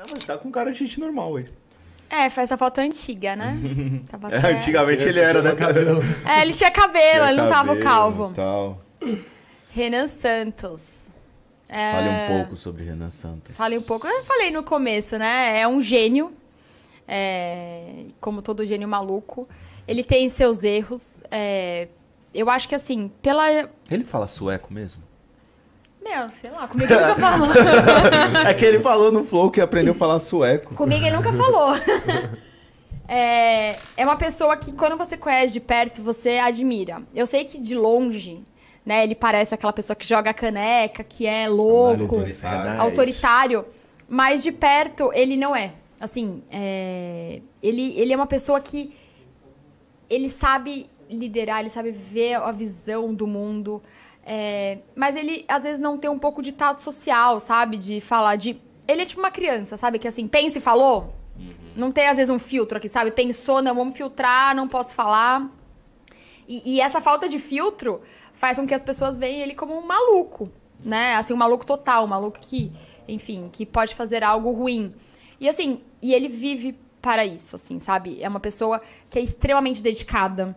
Caramba, tá com cara de gente normal, aí. É, foi essa foto antiga, né? Tava é, antigamente ele era, né? Cabelo. É, ele tinha cabelo, tinha ele não cabelo, tava calvo. Tal. Renan Santos. É... Fale um pouco sobre Renan Santos. Fale um pouco. Eu falei no começo, né? É um gênio. É... Como todo gênio maluco. Ele tem seus erros. É... Eu acho que assim, pela. Ele fala sueco mesmo? Meu, sei lá, comigo ele nunca falou. é que ele falou no Flow que aprendeu a falar sueco. Comigo ele nunca falou. é, é uma pessoa que quando você conhece de perto, você admira. Eu sei que de longe né? Ele parece aquela pessoa que joga caneca, que é louco, autoritário. autoritário. Mas de perto ele não é. Assim, é... Ele, ele é uma pessoa que ele sabe liderar, ele sabe ver a visão do mundo. É, mas ele, às vezes, não tem um pouco de tato social, sabe? De falar de. Ele é tipo uma criança, sabe? Que assim, pensa e falou. Uhum. Não tem, às vezes, um filtro aqui, sabe? Pensou, não, vamos filtrar, não posso falar. E, e essa falta de filtro faz com que as pessoas vejam ele como um maluco, né? Assim, um maluco total, um maluco que, enfim, que pode fazer algo ruim. E assim, e ele vive para isso, assim, sabe? É uma pessoa que é extremamente dedicada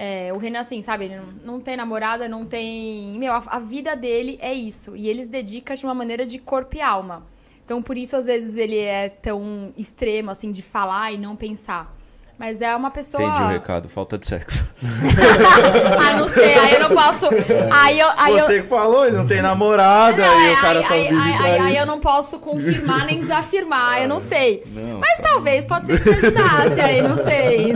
é, o Renan, assim, sabe, ele não, não tem namorada, não tem. Meu, a, a, vida dele é isso. E eles dedicam de uma maneira de corpo e alma. Então, por isso, às vezes, ele é tão extremo, assim, de falar e não pensar. Mas é uma pessoa. Entendi o recado, falta de sexo. ah, não sei, aí eu não posso. É. Aí eu, aí Você eu... que falou, ele não tem uhum. namorada, não, aí é, o cara aí, só vive aí, pra aí, aí eu não posso confirmar nem desafirmar, eu não é. sei. Não, Mas tá talvez, pode ser que se ajudasse aí, não sei.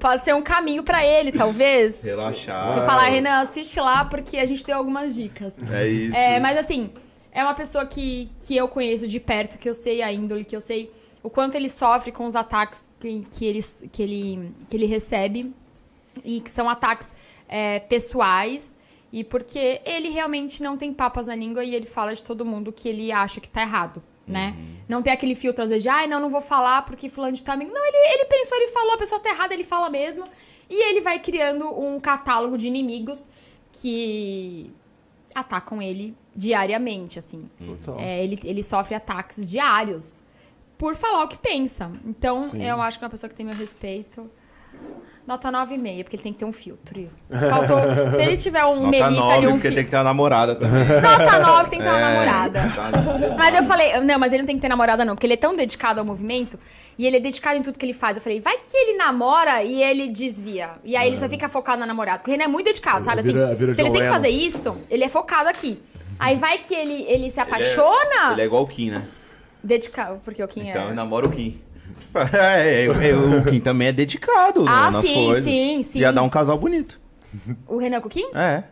Pode ser um caminho pra ele, talvez. Relaxar. falar, Renan, assiste lá porque a gente deu algumas dicas. É isso. É, mas assim, é uma pessoa que, que eu conheço de perto, que eu sei a índole, que eu sei o quanto ele sofre com os ataques que, que, ele, que, ele, que ele recebe e que são ataques é, pessoais e porque ele realmente não tem papas na língua e ele fala de todo mundo que ele acha que tá errado, né? Uhum. Não tem aquele filtro, às vezes, de, ah, não, não vou falar porque fulano de tá amigo. Não, ele, ele pensou, ele falou, a pessoa tá errada, ele fala mesmo. E ele vai criando um catálogo de inimigos que atacam ele diariamente, assim. Uhum. É, ele, ele sofre ataques diários por falar o que pensa. Então, Sim. eu acho que é uma pessoa que tem meu respeito. Nota 9,5, porque ele tem que ter um filtro. Faltou. Se ele tiver um Nota melica 9, ali, um porque fi... tem que ter uma namorada também. Nota 9 tem que ter é, uma namorada. Tá mas eu falei, não, mas ele não tem que ter namorada, não, porque ele é tão dedicado ao movimento e ele é dedicado em tudo que ele faz. Eu falei, vai que ele namora e ele desvia. E aí é. ele só é. fica focado na namorada. Porque ele é muito dedicado, sabe? É, assim, vira, é vira se ele tem que fazer isso, ele é focado aqui. Aí vai que ele, ele se apaixona. Ele é, ele é igual o Kim, né? Dedicado, porque o Kim então, é. Então eu namoro o Kim. É, é, eu, eu, o Kim também é dedicado né, ah, nas sim, coisas. sim, sim. Ia dar um casal bonito. O Renan com o Kim? É.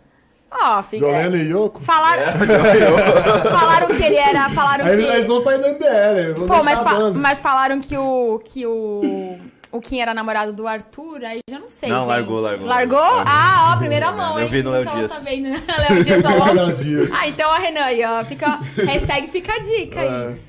Ó, oh, fica. e Yoko? Falaram... É, falaram que ele era. Falaram que. Eles vão sair do MBL. Pô, mas, fa... mas falaram que o. Que o... o Kim era namorado do Arthur, aí já não sei. Não, gente. largou, largou. Largou? largou? É. Ah, ó, primeira mão, hein? Eu vi no Léo Dias. Sabendo, né? Léo Dias falou. ah, então, a Renan aí, ó. Fica... Hashtag fica a dica aí. É.